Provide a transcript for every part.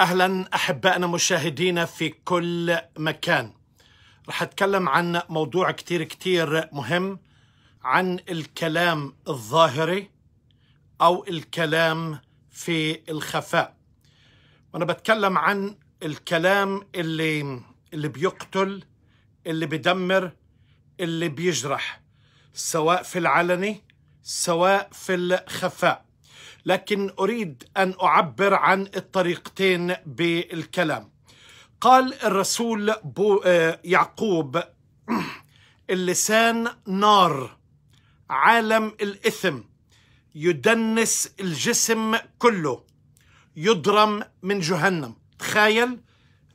اهلا احبائنا مشاهدينا في كل مكان رح اتكلم عن موضوع كتير كتير مهم عن الكلام الظاهري او الكلام في الخفاء وانا بتكلم عن الكلام اللي اللي بيقتل اللي بيدمر اللي بيجرح سواء في العلني سواء في الخفاء لكن اريد ان اعبر عن الطريقتين بالكلام قال الرسول بو آه، يعقوب اللسان نار عالم الاثم يدنس الجسم كله يضرم من جهنم تخيل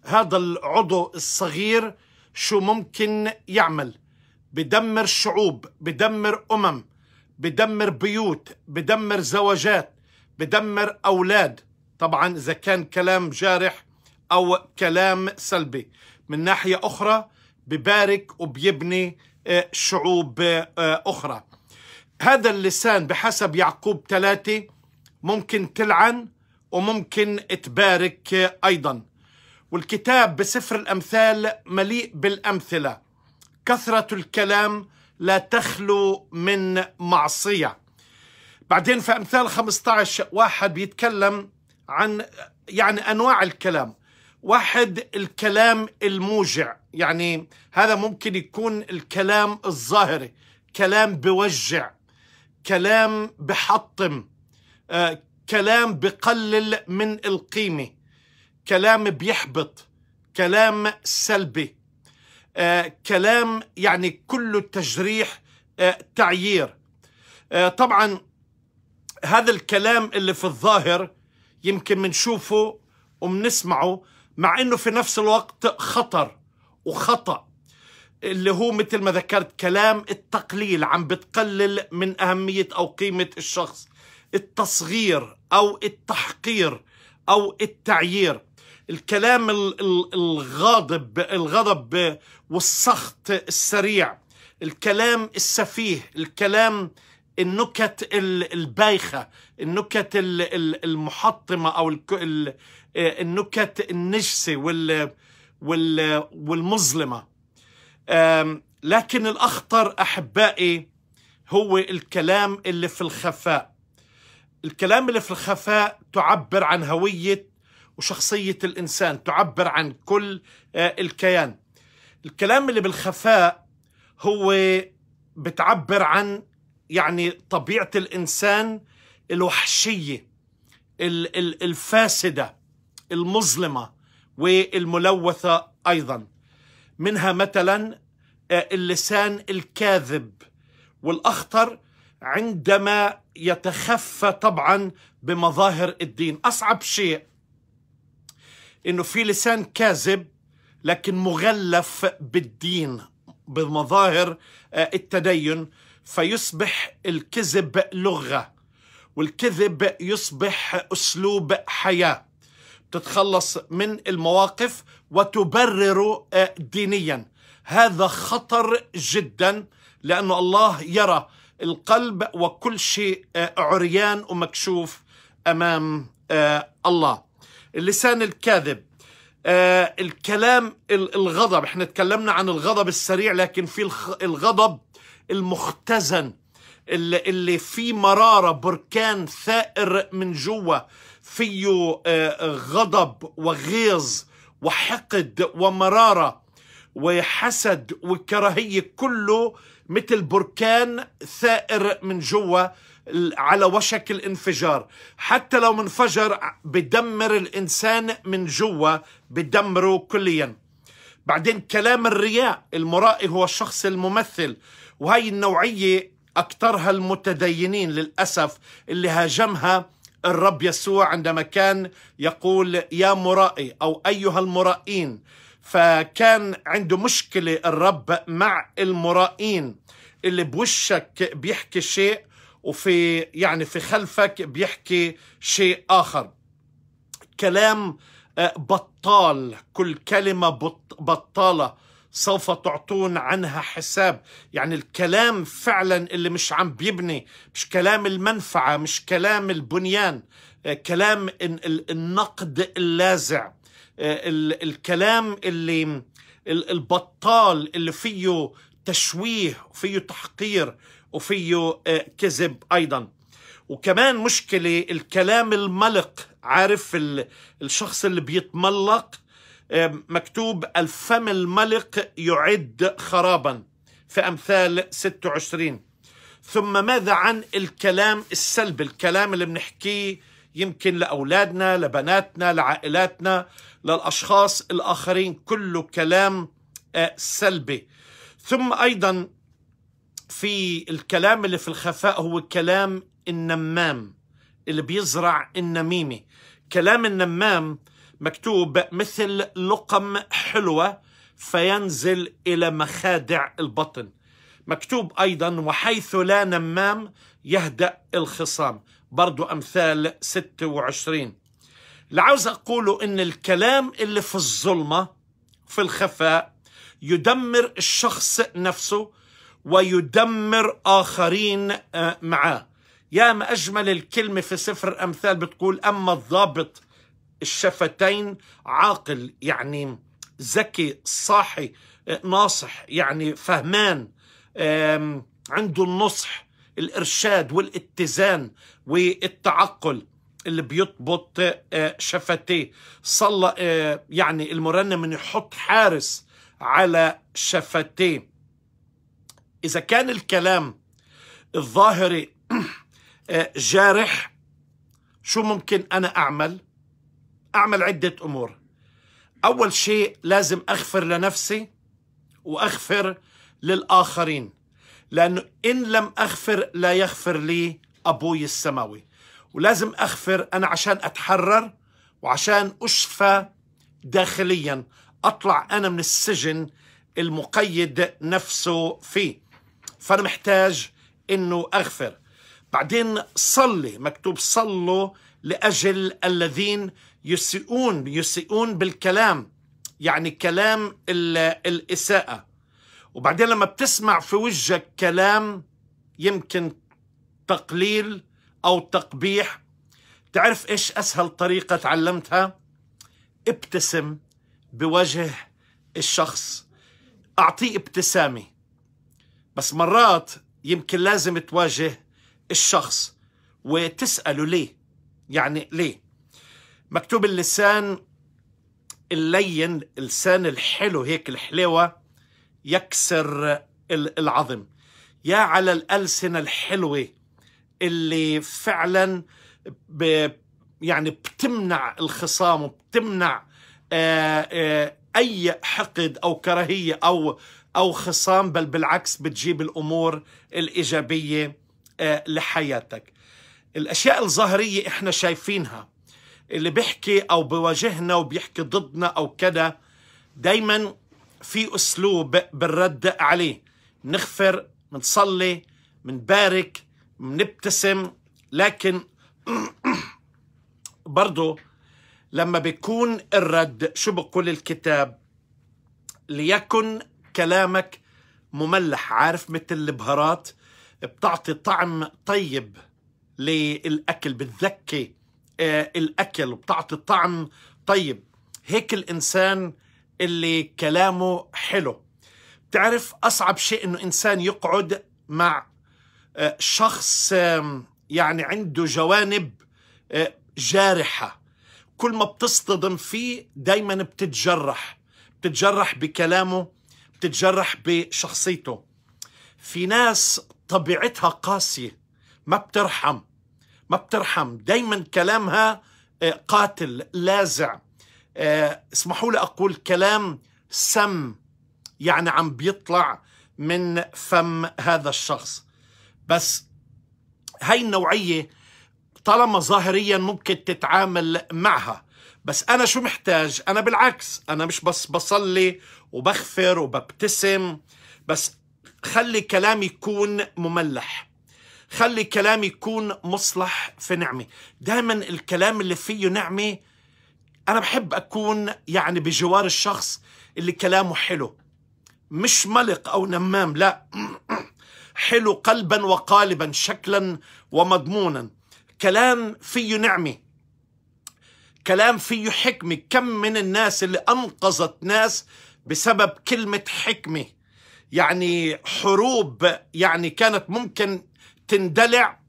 هذا العضو الصغير شو ممكن يعمل بدمر شعوب بدمر امم بدمر بيوت بدمر زواجات بدمر أولاد طبعا إذا كان كلام جارح أو كلام سلبي من ناحية أخرى ببارك وبيبني آه، شعوب آه، أخرى هذا اللسان بحسب يعقوب ثلاثة ممكن تلعن وممكن تبارك آه، أيضا والكتاب بسفر الأمثال مليء بالأمثلة كثرة الكلام لا تخلو من معصية بعدين في أمثال 15 واحد بيتكلم عن يعني أنواع الكلام واحد الكلام الموجع يعني هذا ممكن يكون الكلام الظاهري كلام بوجع كلام بحطم آه، كلام بقلل من القيمة كلام بيحبط كلام سلبي آه، كلام يعني كله تجريح آه، تعيير آه، طبعا هذا الكلام اللي في الظاهر يمكن بنشوفه وبنسمعه مع انه في نفس الوقت خطر وخطأ اللي هو مثل ما ذكرت كلام التقليل عم بتقلل من أهمية أو قيمة الشخص التصغير أو التحقير أو التعيير الكلام الغاضب الغضب والسخط السريع الكلام السفيه الكلام النكت البايخة النكت المحطمة أو النكت النجسة والمظلمة لكن الأخطر أحبائي هو الكلام اللي في الخفاء الكلام اللي في الخفاء تعبر عن هوية وشخصية الإنسان تعبر عن كل آه، الكيان الكلام اللي بالخفاء هو بتعبر عن يعني طبيعة الإنسان الوحشية الفاسدة المظلمة والملوثة أيضا منها مثلا آه، اللسان الكاذب والأخطر عندما يتخفى طبعا بمظاهر الدين أصعب شيء إنه في لسان كاذب لكن مغلف بالدين بمظاهر آه، التدين فيصبح الكذب لغه والكذب يصبح اسلوب حياه تتخلص من المواقف وتبرر آه، دينيا هذا خطر جدا لأن الله يرى القلب وكل شيء آه، عريان ومكشوف أمام آه، الله اللسان الكاذب الكلام الغضب احنا تكلمنا عن الغضب السريع لكن في الغضب المختزن اللي, فيه مرارة بركان ثائر من جوا فيه آه، غضب وغيظ وحقد ومرارة وحسد وكراهية كله مثل بركان ثائر من جوا على وشك الانفجار حتى لو منفجر بدمر الإنسان من جوا بدمره كليا بعدين كلام الرياء المرائي هو الشخص الممثل وهي النوعية أكثرها المتدينين للأسف اللي هاجمها الرب يسوع عندما كان يقول يا مرائي أو أيها المرائين فكان عنده مشكلة الرب مع المرائين اللي بوشك بيحكي شيء وفي يعني في خلفك بيحكي شيء آخر كلام آه، بطال كل كلمة بطالة سوف تعطون عنها حساب يعني الكلام فعلا اللي مش عم بيبني مش كلام المنفعة مش كلام البنيان آه، كلام النقد اللاذع آه، الكلام اللي البطال اللي فيه تشويه وفيه تحقير وفيه آه، كذب أيضا وكمان مشكلة الكلام الملق عارف الشخص اللي بيتملق مكتوب الفم الملق يعد خرابا في أمثال 26 ثم ماذا عن الكلام السلبي الكلام اللي بنحكيه يمكن لأولادنا لبناتنا لعائلاتنا للأشخاص الآخرين كله كلام آه، سلبي ثم أيضا في الكلام اللي في الخفاء هو كلام النمام اللي بيزرع النميمة كلام النمام مكتوب مثل لقم حلوة فينزل إلى مخادع البطن مكتوب أيضا وحيث لا نمام يهدأ الخصام برضو أمثال 26 اللي عاوز أقوله إن الكلام اللي في الظلمة في الخفاء يدمر الشخص نفسه ويدمر آخرين آه، معاه يا ما أجمل الكلمة في سفر الأمثال بتقول أما الضابط الشفتين عاقل يعني ذكي صاحي ناصح يعني فهمان عنده النصح الإرشاد والاتزان والتعقل اللي بيضبط آه، شفتيه صلى آه، يعني المرنم انه يحط حارس على شفتيه اذا كان الكلام الظاهري آه، جارح شو ممكن انا اعمل أعمل عدة أمور أول شيء لازم أغفر لنفسي وأغفر للآخرين لأنه إن لم أغفر لا يغفر لي أبوي السماوي ولازم أغفر أنا عشان أتحرر وعشان أشفى داخليا أطلع أنا من السجن المقيد نفسه فيه فأنا محتاج أنه أغفر بعدين صلي مكتوب صلوا لأجل الذين يسيئون يسيئون بالكلام يعني كلام الإساءة وبعدين لما بتسمع في وجهك كلام يمكن تقليل أو تقبيح تعرف إيش أسهل طريقة تعلمتها؟ ابتسم بوجه الشخص أعطيه ابتسامة بس مرات يمكن لازم تواجه الشخص وتسأله ليه يعني ليه مكتوب اللسان اللين اللسان الحلو هيك الحلوة يكسر العظم يا على الألسنة الحلوة اللي فعلا ب يعني بتمنع الخصام وبتمنع آآ آه، آآ آه، أي حقد أو كراهية أو أو خصام بل بالعكس بتجيب الأمور الإيجابية آه، لحياتك الأشياء الظاهرية إحنا شايفينها اللي بيحكي او بواجهنا وبيحكي ضدنا او كذا دايما في اسلوب بالرد عليه نغفر بنصلي بنبارك بنبتسم لكن برضه لما بيكون الرد شو بقول الكتاب ليكن كلامك مملح عارف مثل البهارات بتعطي طعم طيب للأكل بتذكي آه، الأكل وبتعطي طعم طيب هيك الإنسان اللي كلامه حلو بتعرف أصعب شيء إنه إنسان يقعد مع آه، شخص يعني عنده جوانب آه، جارحة كل ما بتصطدم فيه دايما بتتجرح بتتجرح بكلامه بتتجرح بشخصيته في ناس طبيعتها قاسية ما بترحم ما بترحم دايما كلامها آه، قاتل لازع آه، اسمحوا لي أقول كلام سم يعني عم بيطلع من فم هذا الشخص بس هاي النوعية طالما ظاهريا ممكن تتعامل معها بس أنا شو محتاج أنا بالعكس أنا مش بس بصلي وبغفر وببتسم بس خلي كلامي يكون مملح خلي كلامي يكون مصلح في نعمه دايما الكلام اللي فيه نعمه انا بحب اكون يعني بجوار الشخص اللي كلامه حلو مش ملق او نمام لا حلو قلبا وقالبا شكلا ومضمونا كلام فيه نعمه كلام فيه حكمه كم من الناس اللي انقذت ناس بسبب كلمه حكمه يعني حروب يعني كانت ممكن تندلع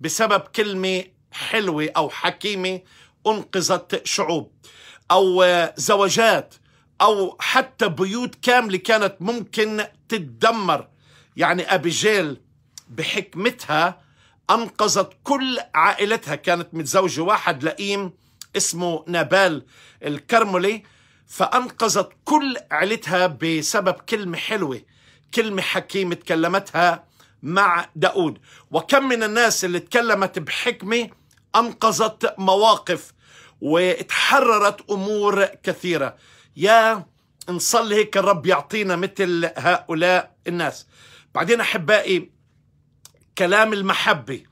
بسبب كلمة حلوة أو حكيمة أنقذت شعوب أو زواجات أو حتى بيوت كاملة كانت ممكن تتدمر يعني أبيجيل بحكمتها أنقذت كل عائلتها كانت متزوجة واحد لئيم اسمه نابال الكرملي فأنقذت كل عائلتها بسبب كلمة حلوة كلمة حكيمة تكلمتها مع داود وكم من الناس اللي تكلمت بحكمة أنقذت مواقف وتحررت أمور كثيرة يا نصلي هيك الرب يعطينا مثل هؤلاء الناس بعدين أحبائي كلام المحبة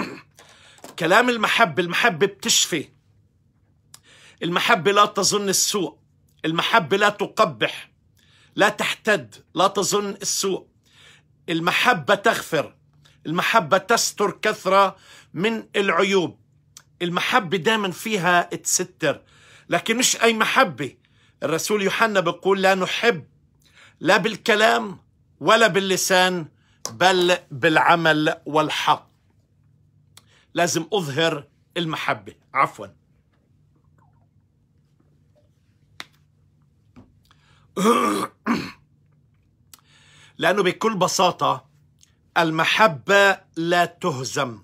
كلام المحبة المحبة بتشفي المحبة لا تظن السوء المحبة لا تقبح لا تحتد لا تظن السوء المحبة تغفر المحبة تستر كثرة من العيوب المحبة دائما فيها تستر لكن مش أي محبة الرسول يوحنا بيقول لا نحب لا بالكلام ولا باللسان بل بالعمل والحق لازم أظهر المحبة عفوا لأنه بكل بساطة المحبة لا تهزم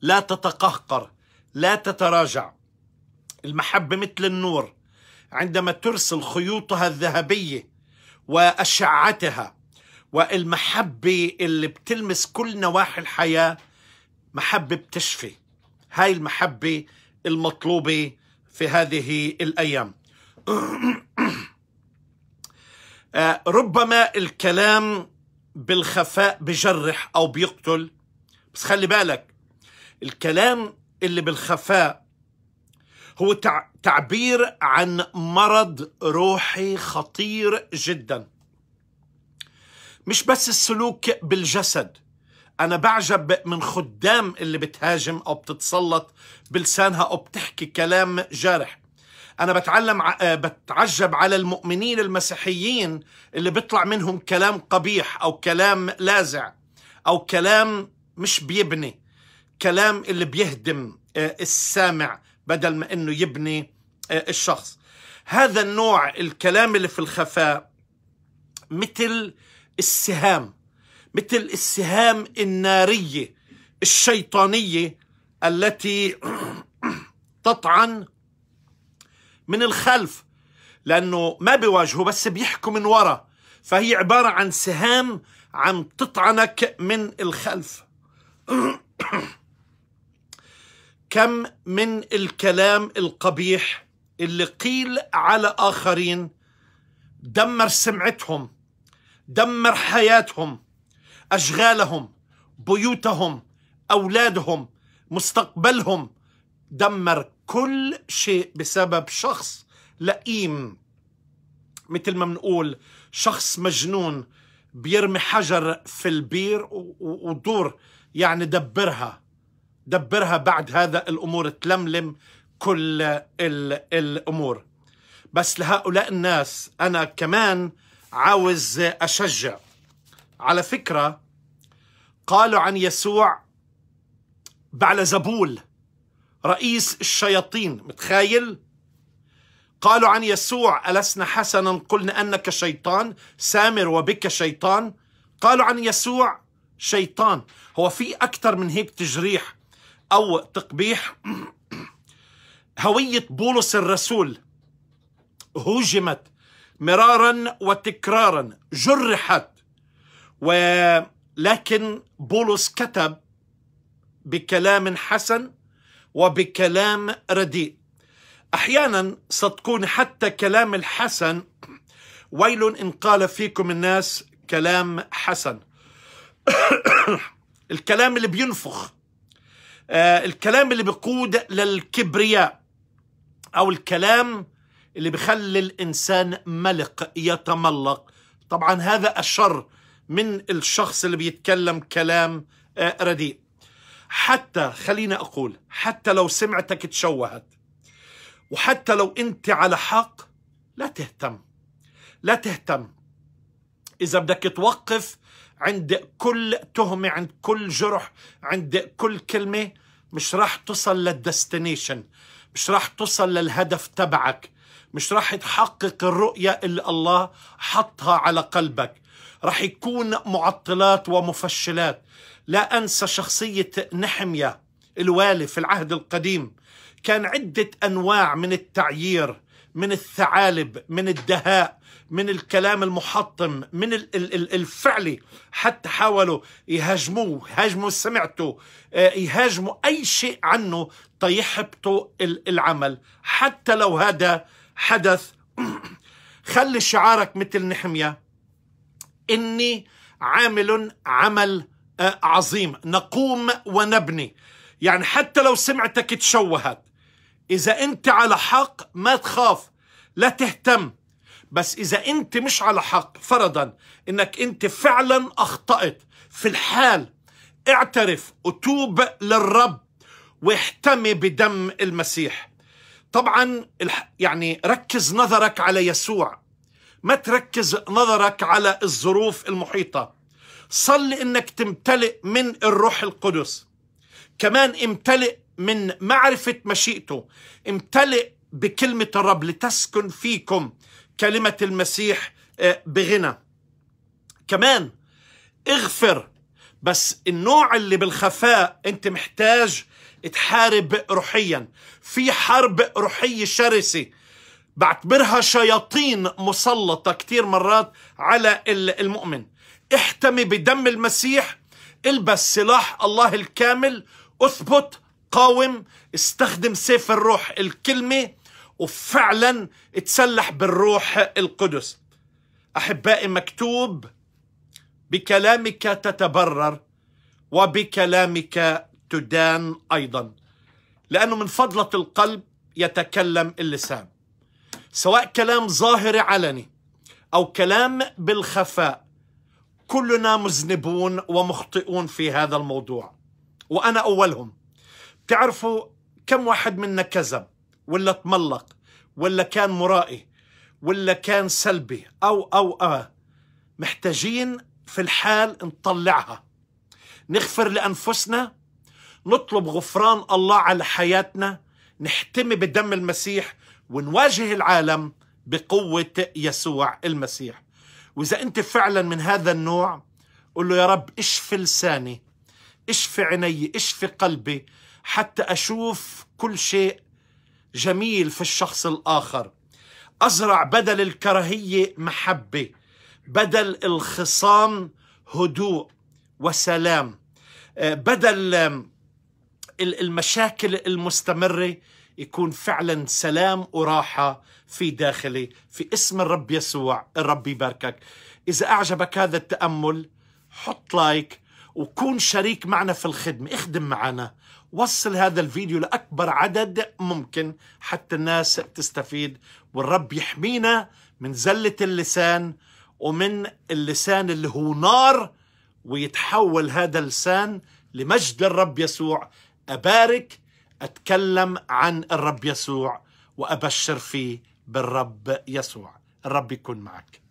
لا تتقهقر لا تتراجع المحبة مثل النور عندما ترسل خيوطها الذهبية وأشعتها والمحبة اللي بتلمس كل نواحي الحياة محبة بتشفي هاي المحبة المطلوبة في هذه الأيام آه، ربما الكلام بالخفاء بجرح او بيقتل بس خلي بالك الكلام اللي بالخفاء هو تعبير عن مرض روحي خطير جدا مش بس السلوك بالجسد انا بعجب من خدام اللي بتهاجم او بتتسلط بلسانها او بتحكي كلام جارح أنا بتعلم آه، بتعجب على المؤمنين المسيحيين اللي بيطلع منهم كلام قبيح أو كلام لاذع أو كلام مش بيبني كلام اللي بيهدم آه، السامع بدل ما انه يبني آه، الشخص هذا النوع الكلام اللي في الخفاء مثل السهام مثل السهام الناريه الشيطانيه التي تطعن من الخلف لأنه ما بيواجهه بس بيحكوا من ورا فهي عبارة عن سهام عم تطعنك من الخلف كم من الكلام القبيح اللي قيل على آخرين دمر سمعتهم دمر حياتهم أشغالهم بيوتهم أولادهم مستقبلهم دمر كل شيء بسبب شخص لئيم مثل ما بنقول شخص مجنون بيرمي حجر في البير ودور يعني دبرها دبرها بعد هذا الامور تلملم كل الامور بس لهؤلاء الناس انا كمان عاوز اشجع على فكره قالوا عن يسوع بعلى زبول رئيس الشياطين متخيل قالوا عن يسوع ألسنا حسنا قلنا أنك شيطان سامر وبك شيطان قالوا عن يسوع شيطان هو في أكثر من هيك تجريح أو تقبيح هوية بولس الرسول هوجمت مرارا وتكرارا جرحت ولكن بولس كتب بكلام حسن وبكلام رديء احيانا صدقوني حتى كلام الحسن ويل ان قال فيكم الناس كلام حسن الكلام اللي بينفخ آه، الكلام اللي بيقود للكبرياء او الكلام اللي بيخلي الانسان ملق يتملق طبعا هذا اشر من الشخص اللي بيتكلم كلام آه، رديء حتى خلينا أقول حتى لو سمعتك تشوهت وحتى لو أنت على حق لا تهتم لا تهتم إذا بدك توقف عند كل تهمة عند كل جرح عند كل كلمة مش راح تصل للدستنيشن مش راح تصل للهدف تبعك مش راح تحقق الرؤية اللي الله حطها على قلبك راح يكون معطلات ومفشلات لا أنسى شخصية نحمية الوالي في العهد القديم كان عدة أنواع من التعيير من الثعالب من الدهاء من الكلام المحطم من الفعلي حتى حاولوا يهاجموه يهاجموا سمعته آه، يهاجموا أي شيء عنه طيحبطوا العمل حتى لو هذا حدث خلي شعارك مثل نحميا إني عامل عمل آه، عظيم نقوم ونبني يعني حتى لو سمعتك تشوهت إذا أنت على حق ما تخاف لا تهتم بس إذا أنت مش على حق فرضا أنك أنت فعلا أخطأت في الحال اعترف وتوب للرب واحتمي بدم المسيح طبعا يعني ركز نظرك على يسوع ما تركز نظرك على الظروف المحيطة صل انك تمتلئ من الروح القدس كمان امتلئ من معرفة مشيئته امتلئ بكلمة الرب لتسكن فيكم كلمة المسيح آه، بغنى كمان اغفر بس النوع اللي بالخفاء انت محتاج تحارب روحيا في حرب روحية شرسة بعتبرها شياطين مسلطة كتير مرات على المؤمن احتمي بدم المسيح البس سلاح الله الكامل اثبت قاوم استخدم سيف الروح الكلمة وفعلا تسلح بالروح القدس أحبائي مكتوب بكلامك تتبرر وبكلامك تدان أيضا لأنه من فضلة القلب يتكلم اللسان سواء كلام ظاهري علني أو كلام بالخفاء كلنا مذنبون ومخطئون في هذا الموضوع وأنا أولهم تعرفوا كم واحد منا كذب ولا تملق ولا كان مرائي ولا كان سلبي أو أو آه محتاجين في الحال نطلعها نغفر لأنفسنا نطلب غفران الله على حياتنا نحتمي بدم المسيح ونواجه العالم بقوة يسوع المسيح وإذا أنت فعلا من هذا النوع قل له يا رب اشفي لساني اشفي عيني اشفي قلبي حتى أشوف كل شيء جميل في الشخص الآخر أزرع بدل الكراهية محبة بدل الخصام هدوء وسلام آه، بدل المشاكل المستمرة يكون فعلا سلام وراحة في داخلي في اسم الرب يسوع الرب يباركك إذا أعجبك هذا التأمل حط لايك وكون شريك معنا في الخدمة اخدم معنا وصل هذا الفيديو لأكبر عدد ممكن حتى الناس تستفيد والرب يحمينا من زلة اللسان ومن اللسان اللي هو نار ويتحول هذا اللسان لمجد الرب يسوع أبارك أتكلم عن الرب يسوع وأبشر فيه بالرب يسوع الرب يكون معك